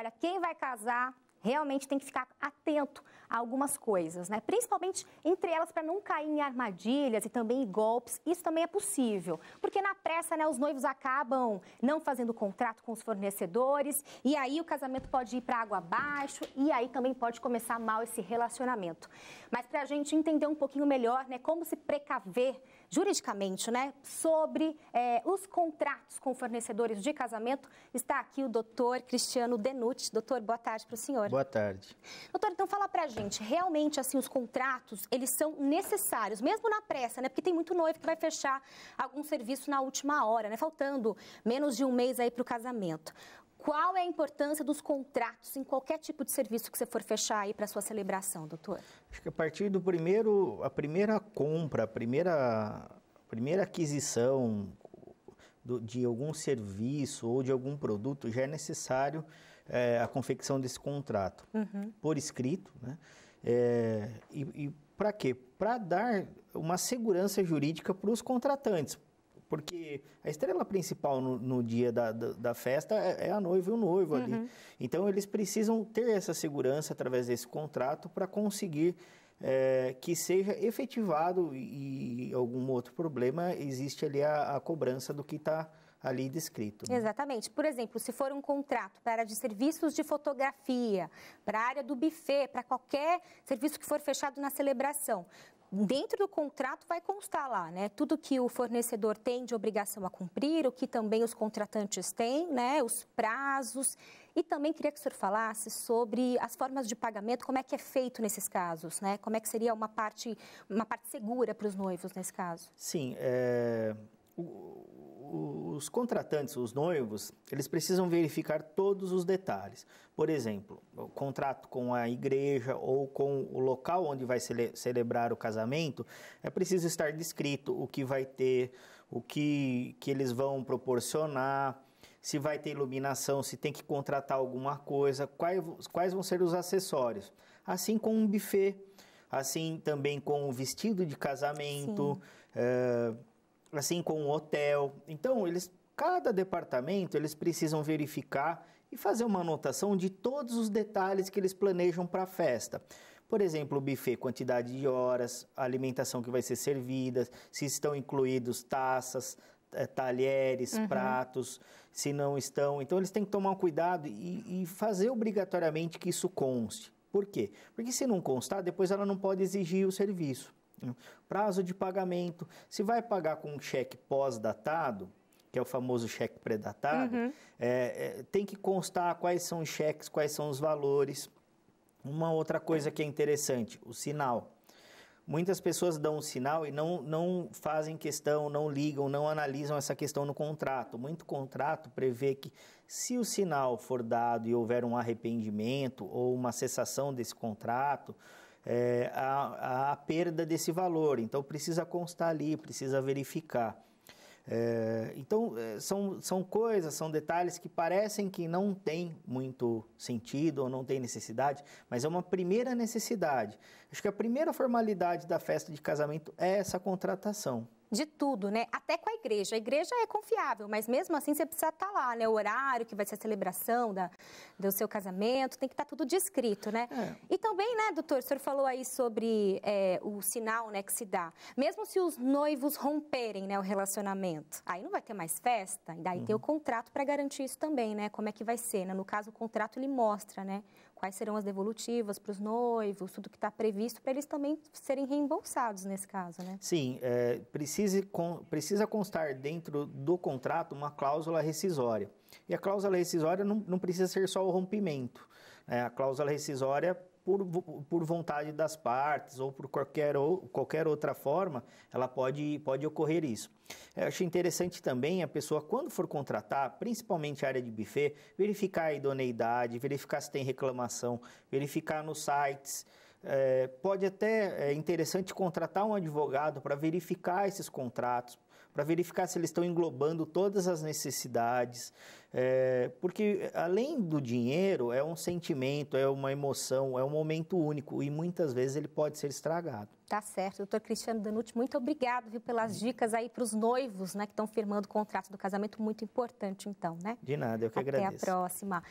olha, quem vai casar realmente tem que ficar atento a algumas coisas, né? Principalmente entre elas para não cair em armadilhas e também em golpes. Isso também é possível, porque na pressa, né, os noivos acabam não fazendo contrato com os fornecedores e aí o casamento pode ir para água abaixo e aí também pode começar mal esse relacionamento. Mas para a gente entender um pouquinho melhor, né, como se precaver juridicamente, né, sobre é, os contratos com fornecedores de casamento, está aqui o doutor Cristiano Denucci. Doutor, boa tarde para o senhor. Boa tarde. Doutor, então fala pra gente, realmente assim os contratos, eles são necessários, mesmo na pressa, né? Porque tem muito noivo que vai fechar algum serviço na última hora, né? Faltando menos de um mês aí pro casamento. Qual é a importância dos contratos em qualquer tipo de serviço que você for fechar aí para sua celebração, doutor? Acho que a partir do primeiro, a primeira compra, a primeira, a primeira aquisição do, de algum serviço ou de algum produto já é necessário é, a confecção desse contrato uhum. por escrito, né? É, e, e para quê? Para dar uma segurança jurídica para os contratantes, porque a estrela principal no, no dia da, da, da festa é, é, a noiva e o noivo uhum. ali. Então eles precisam ter essa segurança através desse contrato para conseguir é, que seja efetivado e, e algum outro problema existe ali a, a cobrança do que está ali descrito. Né? Exatamente. Por exemplo, se for um contrato para de serviços de fotografia, para a área do buffet, para qualquer serviço que for fechado na celebração, dentro do contrato vai constar lá, né? Tudo que o fornecedor tem de obrigação a cumprir, o que também os contratantes têm, né? Os prazos. E também queria que o senhor falasse sobre as formas de pagamento, como é que é feito nesses casos, né? Como é que seria uma parte, uma parte segura para os noivos nesse caso? Sim, é os contratantes, os noivos, eles precisam verificar todos os detalhes. Por exemplo, o contrato com a igreja ou com o local onde vai cele celebrar o casamento, é preciso estar descrito o que vai ter, o que, que eles vão proporcionar, se vai ter iluminação, se tem que contratar alguma coisa, quais, quais vão ser os acessórios. Assim com um buffet, assim também com o vestido de casamento. Sim. É, assim como um hotel. Então, eles cada departamento eles precisam verificar e fazer uma anotação de todos os detalhes que eles planejam para a festa. Por exemplo, o buffet, quantidade de horas, a alimentação que vai ser servida, se estão incluídos taças, eh, talheres, uhum. pratos, se não estão. Então, eles têm que tomar cuidado e, e fazer obrigatoriamente que isso conste. Por quê? Porque se não constar, depois ela não pode exigir o serviço. Né? Prazo de pagamento. Se vai pagar com um cheque pós-datado, que é o famoso cheque predatado, uhum. é, é, tem que constar quais são os cheques, quais são os valores. Uma outra coisa que é interessante, o sinal. Muitas pessoas dão o sinal e não, não fazem questão, não ligam, não analisam essa questão no contrato. Muito contrato prevê que, se o sinal for dado e houver um arrependimento ou uma cessação desse contrato, é, a, a, perda desse valor. Então precisa constar ali, precisa verificar. É, então é, são, são coisas, são detalhes que parecem que não tem muito sentido ou não tem necessidade, mas é uma primeira necessidade. Acho que a primeira formalidade da festa de casamento é essa contratação de tudo, né? Até com a igreja. A igreja é confiável, mas mesmo assim você precisa estar tá lá, né? O horário que vai ser a celebração da, do seu casamento, tem que estar tá tudo descrito, né? É. E também, né, doutor, o senhor falou aí sobre é, o sinal né, que se dá. Mesmo se os noivos romperem né, o relacionamento, aí não vai ter mais festa, e daí uhum. tem o contrato para garantir isso também, né? Como é que vai ser, né? No caso, o contrato ele mostra, né? quais serão as devolutivas para os noivos, tudo que está previsto, para eles também serem reembolsados nesse caso, né? Sim, é, precisa constar dentro do contrato uma cláusula rescisória. E a cláusula rescisória não, não precisa ser só o rompimento. É, a cláusula rescisória por, por vontade das partes ou por qualquer, ou, qualquer outra forma, ela pode, pode ocorrer isso. Eu achei interessante também a pessoa, quando for contratar, principalmente a área de buffet, verificar a idoneidade, verificar se tem reclamação, verificar nos sites. É, pode até, é interessante contratar um advogado para verificar esses contratos, para verificar se eles estão englobando todas as necessidades, é, porque além do dinheiro, é um sentimento, é uma emoção, é um momento único e muitas vezes ele pode ser estragado. Tá certo. Doutor Cristiano Danucci, muito obrigado viu, pelas hum. dicas aí para os noivos né, que estão firmando o contrato do casamento. Muito importante, então, né? De nada, eu que Até agradeço. Até a próxima.